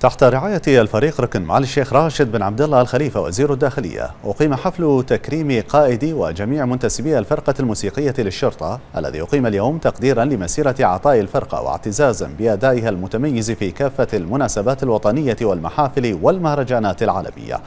تحت رعاية الفريق ركن معالي الشيخ راشد بن عبد الله الخليفة وزير الداخلية أقيم حفل تكريم قائدي وجميع منتسبي الفرقة الموسيقية للشرطة الذي أقيم اليوم تقديرا لمسيرة عطاء الفرقة واعتزازا بأدائها المتميز في كافة المناسبات الوطنية والمحافل والمهرجانات العالمية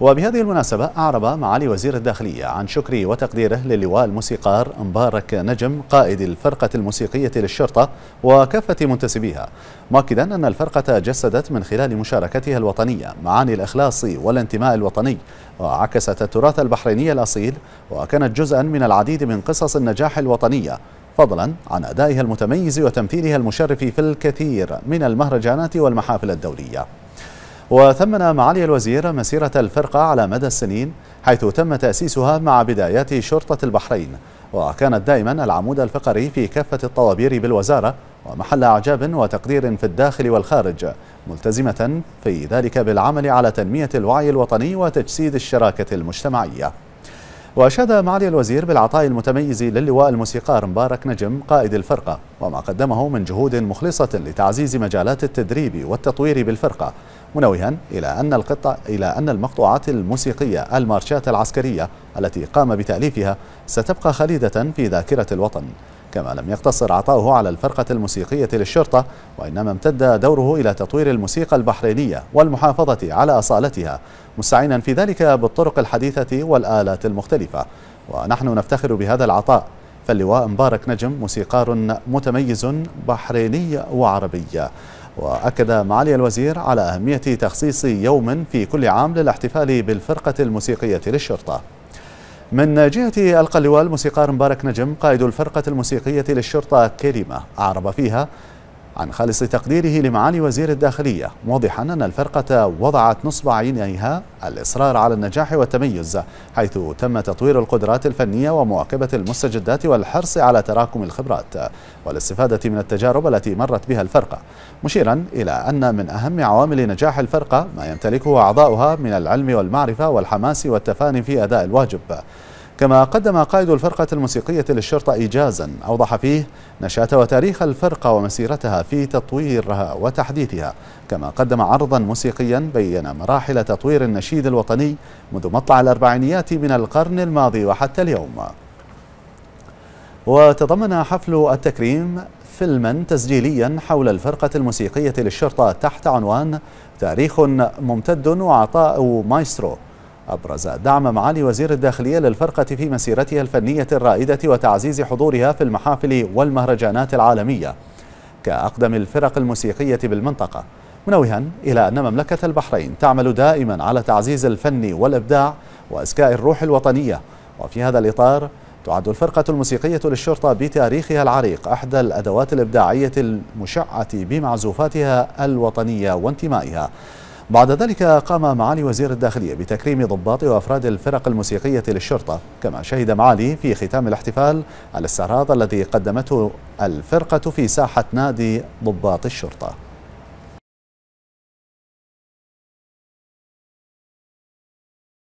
وبهذه المناسبة أعرب معالي وزير الداخلية عن شكره وتقديره للواء الموسيقار مبارك نجم قائد الفرقة الموسيقية للشرطة وكافة منتسبيها مؤكدا أن الفرقة جسدت من خلال مشاركتها الوطنية معاني الإخلاص والانتماء الوطني وعكست التراث البحريني الأصيل وكانت جزءا من العديد من قصص النجاح الوطنية فضلا عن أدائها المتميز وتمثيلها المشرف في الكثير من المهرجانات والمحافل الدولية وثمن معالي الوزير مسيرة الفرقة على مدى السنين حيث تم تأسيسها مع بدايات شرطة البحرين وكانت دائما العمود الفقري في كافة الطوابير بالوزارة ومحل أعجاب وتقدير في الداخل والخارج ملتزمة في ذلك بالعمل على تنمية الوعي الوطني وتجسيد الشراكة المجتمعية وأشاد معالي الوزير بالعطاء المتميز للواء الموسيقار مبارك نجم قائد الفرقة وما قدمه من جهود مخلصة لتعزيز مجالات التدريب والتطوير بالفرقة منوها إلى أن القطع إلى أن المقطوعات الموسيقية المارشات العسكرية التي قام بتأليفها ستبقى خليدة في ذاكرة الوطن كما لم يقتصر عطاؤه على الفرقة الموسيقية للشرطة وإنما امتد دوره إلى تطوير الموسيقى البحرينية والمحافظة على أصالتها مستعينا في ذلك بالطرق الحديثة والآلات المختلفة ونحن نفتخر بهذا العطاء فاللواء مبارك نجم موسيقار متميز بحريني وعربي وأكد معالي الوزير على أهمية تخصيص يوم في كل عام للاحتفال بالفرقة الموسيقية للشرطة من جهة اللواء الموسيقار مبارك نجم قائد الفرقة الموسيقية للشرطة كلمة أعرب فيها عن خالص تقديره لمعالي وزير الداخلية موضحا أن الفرقة وضعت نصب عينيها الإصرار على النجاح والتميز حيث تم تطوير القدرات الفنية ومواكبة المستجدات والحرص على تراكم الخبرات والاستفادة من التجارب التي مرت بها الفرقة مشيرا إلى أن من أهم عوامل نجاح الفرقة ما يمتلكه أعضاؤها من العلم والمعرفة والحماس والتفاني في أداء الواجب كما قدم قائد الفرقة الموسيقية للشرطة إيجازا أوضح فيه نشأة وتاريخ الفرقة ومسيرتها في تطويرها وتحديثها كما قدم عرضا موسيقيا بين مراحل تطوير النشيد الوطني منذ مطلع الأربعينيات من القرن الماضي وحتى اليوم وتضمن حفل التكريم فيلما تسجيليا حول الفرقة الموسيقية للشرطة تحت عنوان تاريخ ممتد وعطاء مايسترو أبرز دعم معالي وزير الداخلية للفرقة في مسيرتها الفنية الرائدة وتعزيز حضورها في المحافل والمهرجانات العالمية كأقدم الفرق الموسيقية بالمنطقة منوها إلى أن مملكة البحرين تعمل دائما على تعزيز الفن والإبداع وإزكاء الروح الوطنية وفي هذا الإطار تعد الفرقة الموسيقية للشرطة بتاريخها العريق أحدى الأدوات الإبداعية المشعة بمعزوفاتها الوطنية وانتمائها بعد ذلك قام معالي وزير الداخلية بتكريم ضباط وأفراد الفرق الموسيقية للشرطة كما شهد معالي في ختام الاحتفال الاستعراض الذي قدمته الفرقة في ساحة نادي ضباط الشرطة